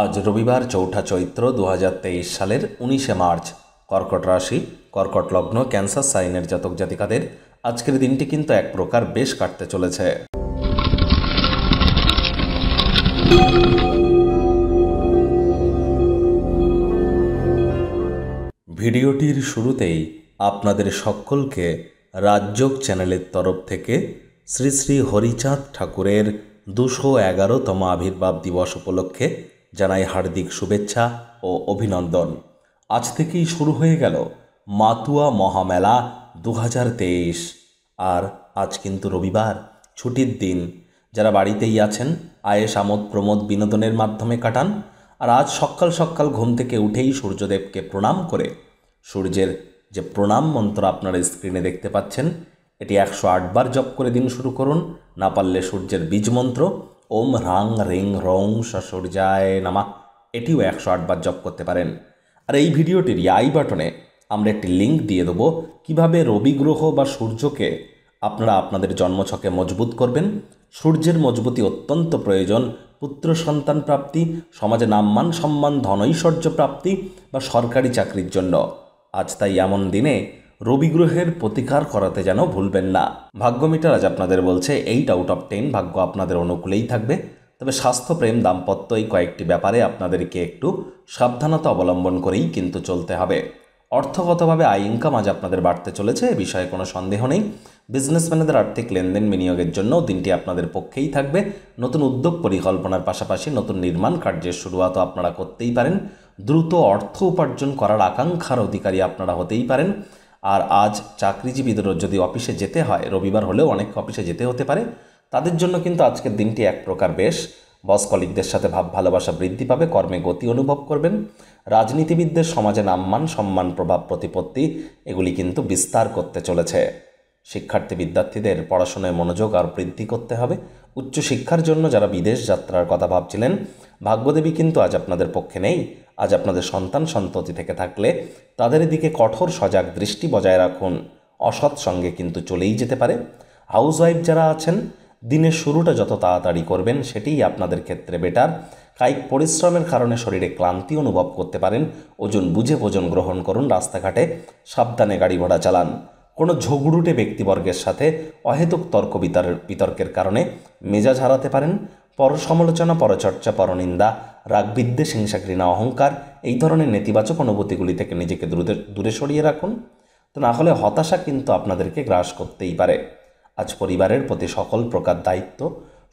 আজ রবিবার চৌঠা চৈত্র দু সালের উনিশে মার্চ কর্কট রাশি কর্কট লগ্ন ক্যান্সার সাইনের জাতক জাতিকাদের আজকের দিনটি কিন্তু এক প্রকার বেশ কাটতে চলেছে ভিডিওটির শুরুতেই আপনাদের সকলকে রাজযোগ চ্যানেলের তরফ থেকে শ্রী শ্রী হরিচাঁদ ঠাকুরের দুশো এগারোতম আবির্ভাব দিবস উপলক্ষে জানাই হার্দিক শুভেচ্ছা ও অভিনন্দন আজ থেকেই শুরু হয়ে গেল মাতুয়া মহামেলা দু আর আজ কিন্তু রবিবার ছুটির দিন যারা বাড়িতেই আছেন আয়েস আমোদ প্রমোদ বিনোদনের মাধ্যমে কাটান আর আজ সকাল সকাল ঘুম থেকে উঠেই সূর্যদেবকে প্রণাম করে সূর্যের যে প্রণাম মন্ত্র আপনারা স্ক্রিনে দেখতে পাচ্ছেন এটি একশো আটবার জপ করে দিন শুরু করুন না পারলে সূর্যের বীজ মন্ত্র ওম রাং রিং রং সসূর্যায় নামা এটিও একশো আটবার জপ করতে পারেন আর এই ভিডিওটির আই বাটনে আমরা একটি লিঙ্ক দিয়ে দেবো কিভাবে রবি গ্রহ বা সূর্যকে আপনারা আপনাদের জন্মছকে মজবুত করবেন সূর্যের মজবুতি অত্যন্ত প্রয়োজন পুত্র সন্তান প্রাপ্তি সমাজে নামমান সম্মান ধনৈশ্বর্য প্রাপ্তি বা সরকারি চাকরির জন্য আজ তাই এমন দিনে রবি গ্রহের প্রতিকার করাতে যেন ভুলবেন না ভাগ্য মিটার আজ আপনাদের বলছে এইট আউট অফ টেন ভাগ্য আপনাদের অনুকূলেই থাকবে তবে স্বাস্থ্যপ্রেম দাম্পত্য এই কয়েকটি ব্যাপারে আপনাদেরকে একটু সাবধানতা অবলম্বন করেই কিন্তু চলতে হবে অর্থগতভাবে আয় ইনকাম আজ আপনাদের বাড়তে চলেছে এ বিষয়ে কোনো সন্দেহ নেই বিজনেসম্যানদের আর্থিক লেনদেন বিনিয়োগের জন্য দিনটি আপনাদের পক্ষেই থাকবে নতুন উদ্যোগ পরিকল্পনার পাশাপাশি নতুন নির্মাণ কার্যের শুরুয়াতও আপনারা করতেই পারেন দ্রুত অর্থ উপার্জন করার আকাঙ্ক্ষার অধিকারী আপনারা হতেই পারেন আর আজ চাকরিজীবীদেরও যদি অফিসে যেতে হয় রবিবার হলেও অনেক অফিসে যেতে হতে পারে তাদের জন্য কিন্তু আজকের দিনটি এক প্রকার বেশ বস কলিকদের সাথে ভাব ভালোবাসা বৃদ্ধি পাবে কর্মে গতি অনুভব করবেন রাজনীতিবিদদের সমাজে নাম্মান সম্মান প্রভাব প্রতিপত্তি এগুলি কিন্তু বিস্তার করতে চলেছে শিক্ষার্থী বিদ্যার্থীদের পড়াশোনায় মনোযোগ আর বৃদ্ধি করতে হবে উচ্চশিক্ষার জন্য যারা বিদেশ যাত্রার কথা ভাবছিলেন ভাগ্যদেবী কিন্তু আজ আপনাদের পক্ষে নেই আজ আপনাদের সন্তান সন্ততি থেকে থাকলে তাদের দিকে কঠোর সজাগ দৃষ্টি বজায় রাখুন অসৎ সঙ্গে কিন্তু চলেই যেতে পারে ওয়াইফ যারা আছেন দিনের শুরুটা যত তাড়াতাড়ি করবেন সেটিই আপনাদের ক্ষেত্রে বেটার কায়িক পরিশ্রমের কারণে শরীরে ক্লান্তি অনুভব করতে পারেন ওজন বুঝে ভোজন গ্রহণ করুন রাস্তাঘাটে সাবধানে গাড়ি ঘোড়া চালান কোনো ঝগড়ুটে ব্যক্তিবর্গের সাথে অহেতুক তর্ক বিতর্কের কারণে মেজাজ হারাতে পারেন পর সমালোচনা পরচর্চা পরনিন্দা রাগ বিদ্বেষ হিংসা ঘৃণা অহংকার এই ধরনের নেতিবাচক অনুভূতিগুলি থেকে নিজেকে দূরে দূরে সরিয়ে রাখুন তো না হলে হতাশা কিন্তু আপনাদেরকে গ্রাস করতেই পারে আজ পরিবারের প্রতি সকল প্রকার দায়িত্ব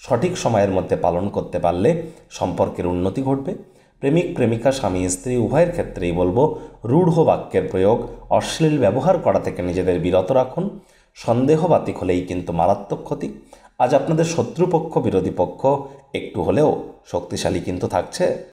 সঠিক সময়ের মধ্যে পালন করতে পারলে সম্পর্কের উন্নতি ঘটবে প্রেমিক প্রেমিকা স্বামী স্ত্রী উভয়ের ক্ষেত্রেই বলবো রূঢ় বাক্যের প্রয়োগ অশ্লীল ব্যবহার করা থেকে নিজেদের বিরত রাখুন সন্দেহবাতিক হলেই কিন্তু মারাত্মক ক্ষতি আজ আপনাদের শত্রুপক্ষ বিরোধী পক্ষ একটু হলেও শক্তিশালী কিন্তু থাকছে